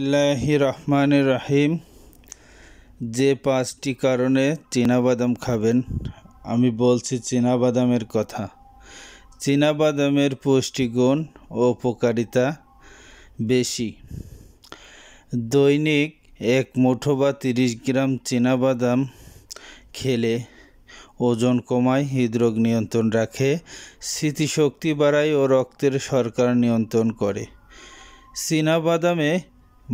ইল্লাহি রহমান রাহিম যে পাঁচটি কারণে বাদাম খাবেন আমি বলছি বাদামের কথা বাদামের পুষ্টিগুণ ও উপকারিতা বেশি দৈনিক এক মুঠো বা তিরিশ গ্রাম বাদাম খেলে ওজন কমায় হৃদরোগ নিয়ন্ত্রণ রাখে স্মৃতিশক্তি বাড়ায় ও রক্তের সরকার নিয়ন্ত্রণ করে বাদামে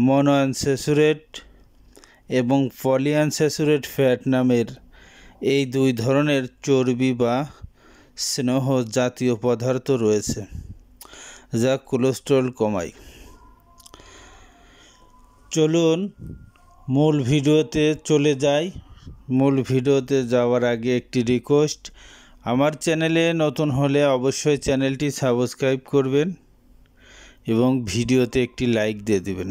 মনোআনস্যাচুরেট এবং পলিআনস্যাচুরেট ফ্যাট নামের এই দুই ধরনের চর্বি বা স্নেহ জাতীয় পদার্থ রয়েছে যা কোলেস্ট্রল কমায় চলুন মূল ভিডিওতে চলে যাই মূল ভিডিওতে যাওয়ার আগে একটি রিকোয়েস্ট আমার চ্যানেলে নতুন হলে অবশ্যই চ্যানেলটি সাবস্ক্রাইব করবেন এবং ভিডিওতে একটি লাইক দিয়ে দেবেন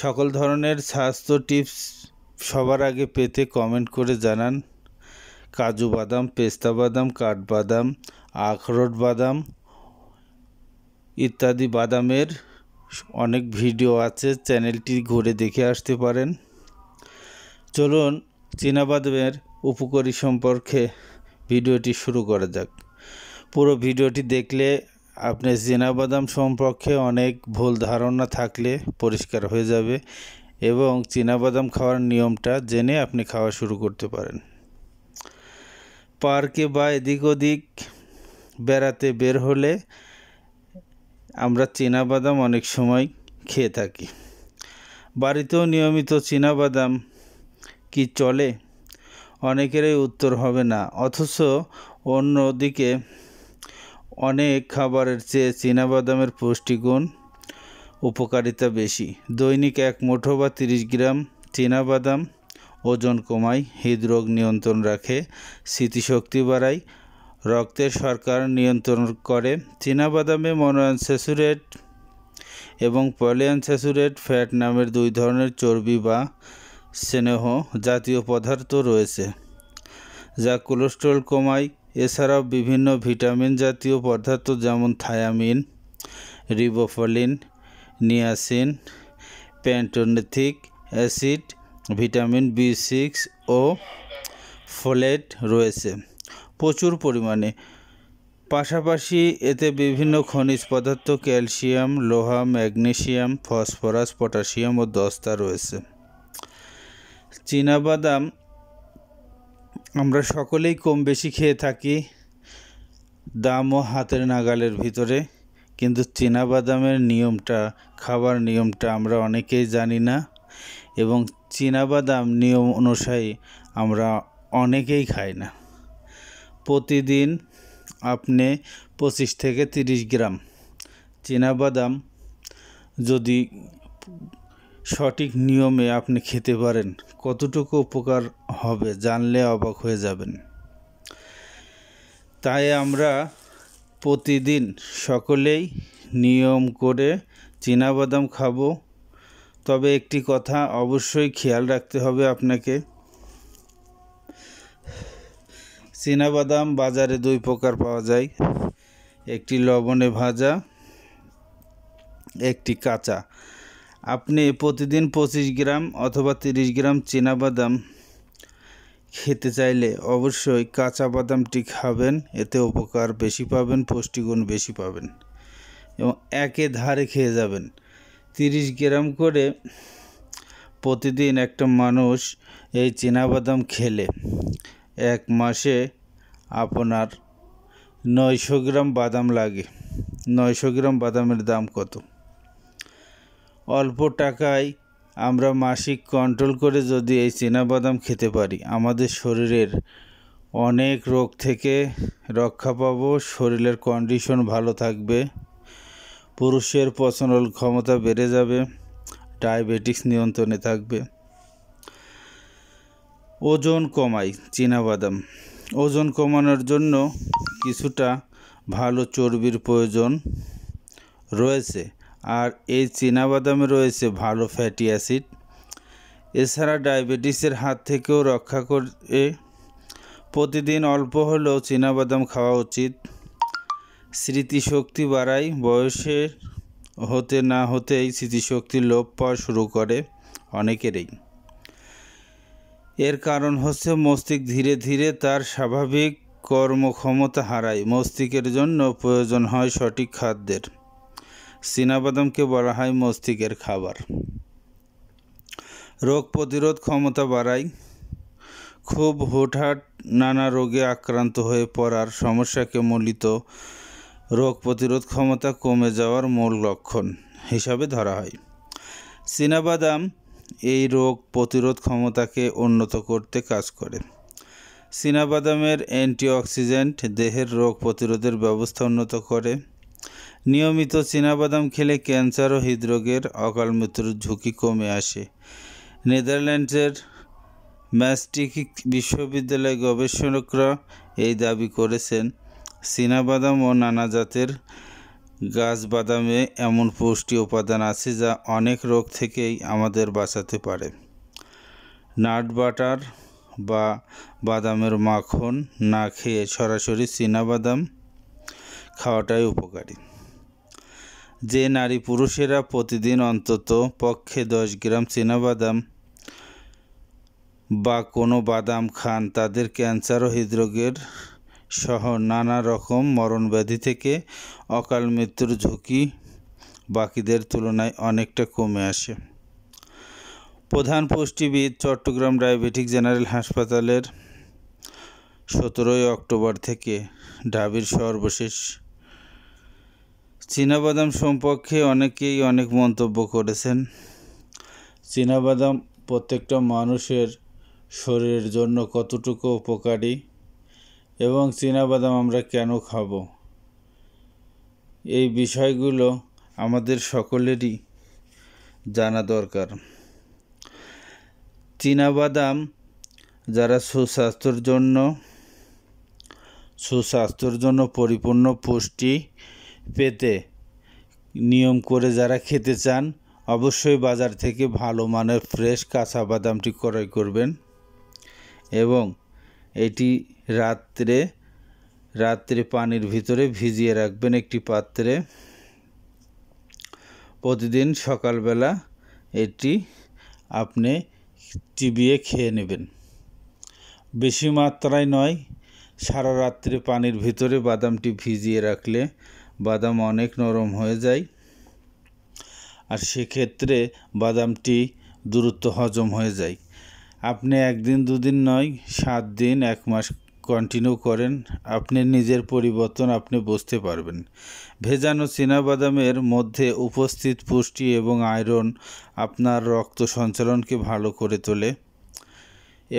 সকল ধরনের স্বাস্থ্য টিপস সবার আগে পেতে কমেন্ট করে জানান কাজু বাদাম পেস্তা বাদাম কাঠবাদাম আখরোট বাদাম ইত্যাদি বাদামের অনেক ভিডিও আছে চ্যানেলটি ঘুরে দেখে আসতে পারেন চলুন চীনাবাদামের উপকারী সম্পর্কে ভিডিওটি শুরু করা যাক পুরো ভিডিওটি দেখলে আপনি বাদাম সম্পর্কে অনেক ভুল ধারণা থাকলে পরিষ্কার হয়ে যাবে এবং বাদাম খাওয়ার নিয়মটা জেনে আপনি খাওয়া শুরু করতে পারেন পার্কে বা এদিক ওদিক বেড়াতে বের হলে আমরা বাদাম অনেক সময় খেয়ে থাকি বাড়িতেও নিয়মিত বাদাম কি চলে অনেকেরই উত্তর হবে না অথচ অন্যদিকে অনেক খাবারের চেয়ে চীনাবাদামের পুষ্টিগুণ উপকারিতা বেশি দৈনিক এক মুঠো বা তিরিশ গ্রাম চীনাবাদাম ওজন কমায় হৃদরোগ নিয়ন্ত্রণ রাখে স্মৃতিশক্তি বাড়ায় রক্তের সরকার নিয়ন্ত্রণ করে চীনাবাদামে মনোয়ানসেসুরেট এবং পলিয়ানসেসুরেট ফ্যাট নামের দুই ধরনের চর্বি বা স্নেহ জাতীয় পদার্থ রয়েছে যা কোলেস্ট্রল কমায় এছাড়াও বিভিন্ন ভিটামিন জাতীয় পদার্থ যেমন thiamine riboflavin niacin pantothenic acid vitamin B six ও ফোলেট রয়েছে প্রচুর পরিমাণে পাশাপাশি এতে বিভিন্ন খনিজ পদার্থ ক্যালসিয়াম লোহা ম্যাগনেশিয়াম ফসফরাস পটাশিয়াম ও দস্তা রয়েছে চীনাবাদাম আমরা সকলেই কম বেশি খেয়ে থাকি দামও হাতের নাগালের ভিতরে কিন্তু বাদামের নিয়মটা খাবার নিয়মটা আমরা অনেকেই জানি না এবং বাদাম নিয়ম অনুসারী আমরা অনেকেই খাই না প্রতিদিন আপনি পঁচিশ থেকে তিরিশ গ্রাম বাদাম যদি সঠিক নিয়মে আপনি খেতে পারেন কতটুকু উপকার হবে জানলে অবাক হয়ে যাবেন তাই আমরা প্রতিদিন সকলেই নিয়ম করে বাদাম খাব তবে একটি কথা অবশ্যই খেয়াল রাখতে হবে আপনাকে বাদাম বাজারে দুই প্রকার পাওয়া যায় একটি লবণে ভাজা একটি কাঁচা আপনি প্রতিদিন পঁচিশ গ্রাম অথবা তিরিশ গ্রাম বাদাম খেতে চাইলে অবশ্যই কাঁচা বাদামটি খাবেন এতে উপকার বেশি পাবেন পুষ্টিগুণ বেশি পাবেন এবং একে ধারে খেয়ে যাবেন তিরিশ গ্রাম করে প্রতিদিন একটা মানুষ এই বাদাম খেলে এক মাসে আপনার নয়শো গ্রাম বাদাম লাগে নয়শো গ্রাম বাদামের দাম কত অল্প টাকায় আমরা মাসিক কন্ট্রোল করে যদি এই বাদাম খেতে পারি আমাদের শরীরের অনেক রোগ থেকে রক্ষা পাব শরীরের কন্ডিশন ভালো থাকবে পুরুষের পচনল ক্ষমতা বেড়ে যাবে ডায়াবেটিস নিয়ন্ত্রণে থাকবে ওজন কমায় বাদাম ওজন কমানোর জন্য কিছুটা ভালো চর্বির প্রয়োজন রয়েছে আর এই বাদামে রয়েছে ভালো ফ্যাটি অ্যাসিড এছাড়া ডায়াবেটিসের হাত থেকেও রক্ষা করে প্রতিদিন অল্প হলেও বাদাম খাওয়া উচিত স্মৃতিশক্তি বাড়ায় বয়সে হতে না হতেই স্মৃতিশক্তির লোপ পাওয়া শুরু করে অনেকেরই এর কারণ হচ্ছে মস্তিষ্ক ধীরে ধীরে তার স্বাভাবিক কর্মক্ষমতা হারায় মস্তিষ্কের জন্য প্রয়োজন হয় সঠিক খাদ্যের বাদামকে বলা হয় মস্তিষ্কের খাবার রোগ প্রতিরোধ ক্ষমতা বাড়ায় খুব হুটহাট নানা রোগে আক্রান্ত হয়ে পড়ার সমস্যাকে মূলিত রোগ প্রতিরোধ ক্ষমতা কমে যাওয়ার মূল লক্ষণ হিসাবে ধরা হয় বাদাম এই রোগ প্রতিরোধ ক্ষমতাকে উন্নত করতে কাজ করে বাদামের অক্সিজেন্ট দেহের রোগ প্রতিরোধের ব্যবস্থা উন্নত করে নিয়মিত চীনাবাদাম খেলে ক্যান্সার ও হৃদরোগের অকাল মৃত্যুর ঝুঁকি কমে আসে নেদারল্যান্ডসের ম্যাস্টিক বিশ্ববিদ্যালয়ের গবেষকরা এই দাবি করেছেন চীনাবাদাম ও নানা জাতের গাছ বাদামে এমন পুষ্টি উপাদান আছে যা অনেক রোগ থেকেই আমাদের বাঁচাতে পারে নাট বাটার বা বাদামের মাখন না খেয়ে সরাসরি চীনাবাদাম খাওয়াটাই উপকারী যে নারী পুরুষেরা প্রতিদিন অন্তত পক্ষে দশ গ্রাম চীনাবাদাম বা কোনো বাদাম খান তাদের ক্যান্সার ও হৃদরোগের সহ নানা রকম মরণব্যাধি থেকে অকাল মৃত্যুর ঝুঁকি বাকিদের তুলনায় অনেকটা কমে আসে প্রধান পুষ্টিবিদ চট্টগ্রাম ডায়াবেটিক জেনারেল হাসপাতালের সতেরোই অক্টোবর থেকে ঢাবির সর্বশেষ চীনাবাদাম সম্পর্কে অনেকেই অনেক মন্তব্য করেছেন চীনাবাদাম প্রত্যেকটা মানুষের শরীরের জন্য কতটুকু উপকারী এবং চীনাবাদাম আমরা কেন খাব এই বিষয়গুলো আমাদের সকলেরই জানা দরকার চীনাবাদাম যারা সুস্বাস্থ্যের জন্য সুস্বাস্থ্যের জন্য পরিপূর্ণ পুষ্টি পেতে নিয়ম করে যারা খেতে চান অবশ্যই বাজার থেকে ভালো মানের ফ্রেশ কাঁচা বাদামটি ক্রয় করবেন এবং এটি রাত্রে রাত্রে পানির ভিতরে ভিজিয়ে রাখবেন একটি পাত্রে প্রতিদিন সকালবেলা এটি আপনি চিবিয়ে খেয়ে নেবেন বেশি মাত্রায় নয় সারা রাত্রে পানির ভিতরে বাদামটি ভিজিয়ে রাখলে বাদাম অনেক নরম হয়ে যায় আর সেক্ষেত্রে বাদামটি দ্রুত হজম হয়ে যায় আপনি একদিন দুদিন নয় সাত দিন এক মাস কন্টিনিউ করেন আপনি নিজের পরিবর্তন আপনি বুঝতে পারবেন ভেজানো বাদামের মধ্যে উপস্থিত পুষ্টি এবং আয়রন আপনার রক্ত সঞ্চালনকে ভালো করে তোলে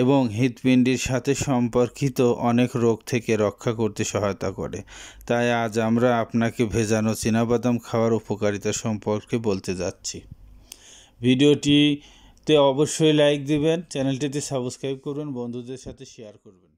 এবং হৃৎপিণ্ডির সাথে সম্পর্কিত অনেক রোগ থেকে রক্ষা করতে সহায়তা করে তাই আজ আমরা আপনাকে ভেজানো বাদাম খাওয়ার উপকারিতা সম্পর্কে বলতে যাচ্ছি ভিডিওটিতে অবশ্যই লাইক দিবেন চ্যানেলটিতে সাবস্ক্রাইব করবেন বন্ধুদের সাথে শেয়ার করবেন